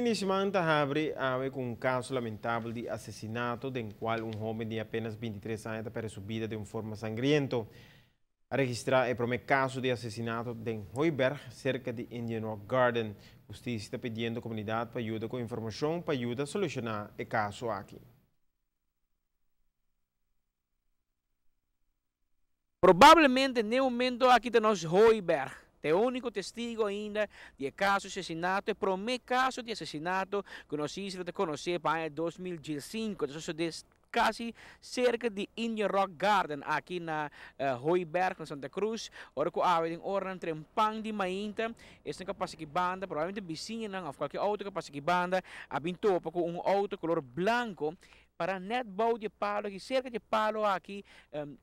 de semana abre com um caso lamentável de assassinato, em qual um homem de apenas 23 anos sua vida de uma forma sangrenta. A registrar o primeiro caso de assassinato em Hoiberg, cerca de Indian Rock Garden. Justiça está pedindo à comunidade para ajuda com informação para ajuda a solucionar o caso aqui. Provavelmente, nenhum momento aqui de nós, Hoiberg, o único testigo ainda de caso de é el primer caso de asesinato conocido de conocer para 2005. Entonces, desde casi cerca de Indian Rock Garden aqui na uh, eh, Hoiberg, na Santa Cruz. Ora ko awit ang oran trempang di mainta. Esta de banda, provavelmente vizinha não, ou qualquer outro ka pasikibanda. Abinto pa ko um outro color blanco para net bow de palo, que cerca de palo aqui, um,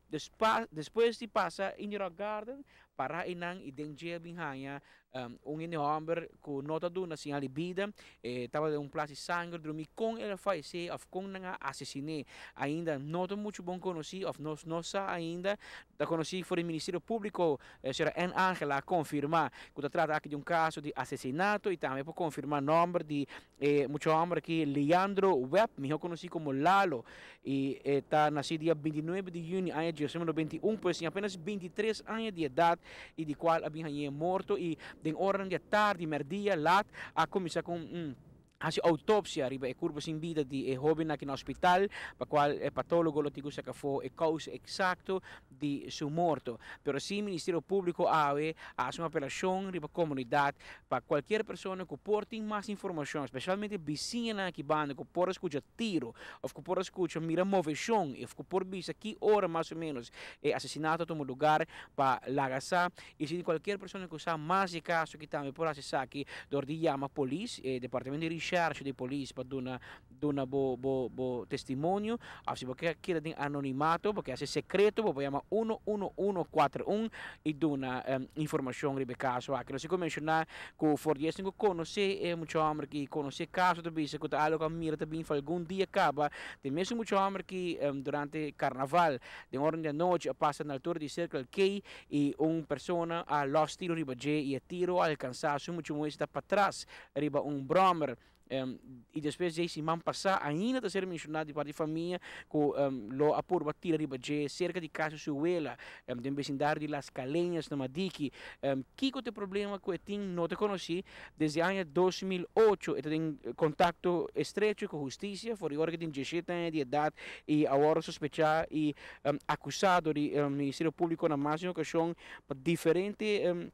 depois de passar Indian Rock Garden, para inang ideng jia um, un hombre con ku nota do na de vida... eh, tava de un place sangre... drumi el fai se of kong nanga assassiné ainda nota mucho bom conheci of nos nosa ainda da conheci foi o Ministério Público eh, será en Angela confirma que se trata de un caso de asesinato... ...y también por confirmar nombre de eh, muito que Leandro Webb ...mejor conocido como Lalo e está nacido el dia 29 de junio año de 2021... ...pues apenas 23 años de idade e di cual abbiamo ...y morto y de orden di tarde, merdia, lat, ha cominciato con un mm, hace autopsia arriba el cuerpo sin vida ...de e joven en el hospital para cual el patólogo lo dijo que fue el causa exacto de seu morto. Pero sim, o Ministério Público AVE faz uma apelação para a comunidade, para qualquer pessoa que porte mais informação, especialmente vizinha que banda, que por escuta tiro, ou que por escuta mira moveção, e que por vista que hora mais ou menos é assassinato tomou lugar para lagaçar. E se qualquer pessoa que usar mais de caso que também por acessar aqui, dor de llama a polícia, eh, departamento de recherche de polícia para dar dona bo, bo, bo testimonio. Así porque quieres din anonimato, porque es secreto, porque llama 11141 y dona em, información información el este caso. Aquí ah, no se menciona que por 10 tengo conoce eh, mucho hombres, que el caso de se que algo que mira también algún día acaba. También es muchos hombres que em, durante durante carnaval, de orden de noche, pasa en la altura de cerca K y una persona a los tiros J y el tiro alcanzar mucho más para atrás riba un bromer Um, e depois de esse imã passa ainda a ser mencionado para a família com um, lo apor batira riba de cerca de casa suela um, de vecindário de Las Calenhas na Madique um, o tem problema que eu tenho não te conheci desde ano 2008 eu tenho contato estreito com a justiça foi agora que tenho 17 anos de idade e agora sospechado e um, acusado de um, Ministério Público na máxima ocasião para diferentes um,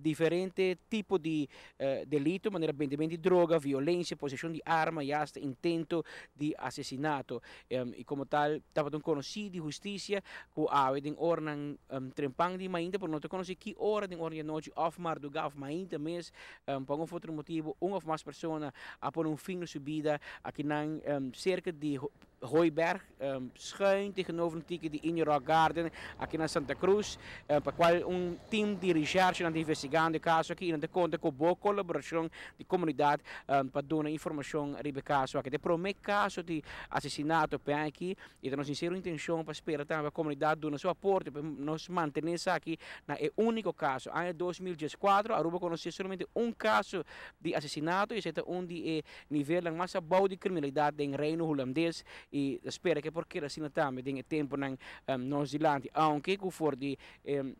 diferente tipo de eh, delito, maneira de droga, violência, posesión de arma y hasta intento de assassinato Um, como tal, estava tão conhecido de justicia, que había orden um, trempang de mainda, por não te conocí que hora de noite of mar do gaf mainda mes, um, por un motivo, uma ou mais persona, a pôr um fim na sua vida, aqui não um, cerca de Roiberg, um, ehm, schuin tegenover een ticket de Garden, aqui na Santa Cruz, ehm, um, para qual um time de recherche está investigando o caso aqui, e conta com boa colaboração da comunidade um, para dar informação sobre o caso aqui. De primeiro caso de assassinato bem aqui, e nós sincera intenção para esperar também a comunidade dar seu aporte para nos manter isso aqui, na é único caso. Ano 2014, Aruba conheceu somente um caso de assassinato, e é onde de eh, nível mais baixo de criminalidade em reino holandês, e spero che perché la Sinatame tenga tempo in um, ehm, Nuova Zelanda anche con fuori di um, ehm,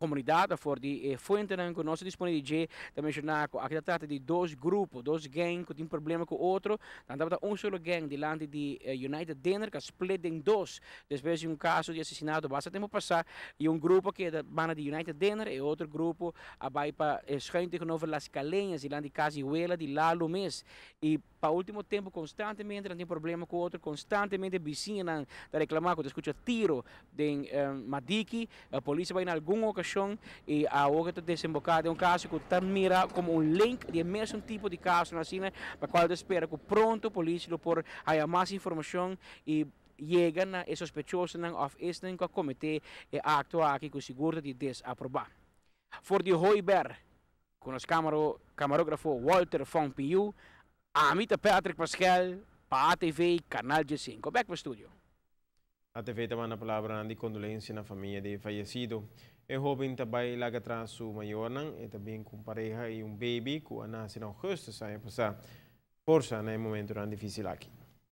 comunidade for eh, de eh, fonte que nós disponível também jornal aqui trata de dois grupos dois gangues que tem problema com o outro então tá um solo gangue de lá de eh, United Dinner que split em dois depois de um caso de assassinato basta tempo passar e um grupo que é da banda de United Dinner e outro grupo a vai para eh, escante que novo Las Calenhas de lá de Casiuela de lá Lumes e para último tempo constantemente não tem problema com o outro constantemente vizinha não né, tá reclamar que escuta tiro de eh, Madiki a polícia vai em algum ocasião e agora está desembocado em é um caso que está mira como um link de mesmo tipo de caso na China, para qual eu espero que pronto a polícia por haja mais informação e chega na e sospechoso na of este que comitê e atua aqui com seguro de desaprovar. For de Hoiber, com o camaro, camarógrafo Walter a Amita Patrick Pascal, para a TV, Canal G5. Back para o estúdio. A TV toma na palavra de condolência na família de falecido. O jovem também lá atrás sua maior e também com pareja e um baby, que nasceu na agosto, sai passar. Força, nesse momento tão difícil aqui.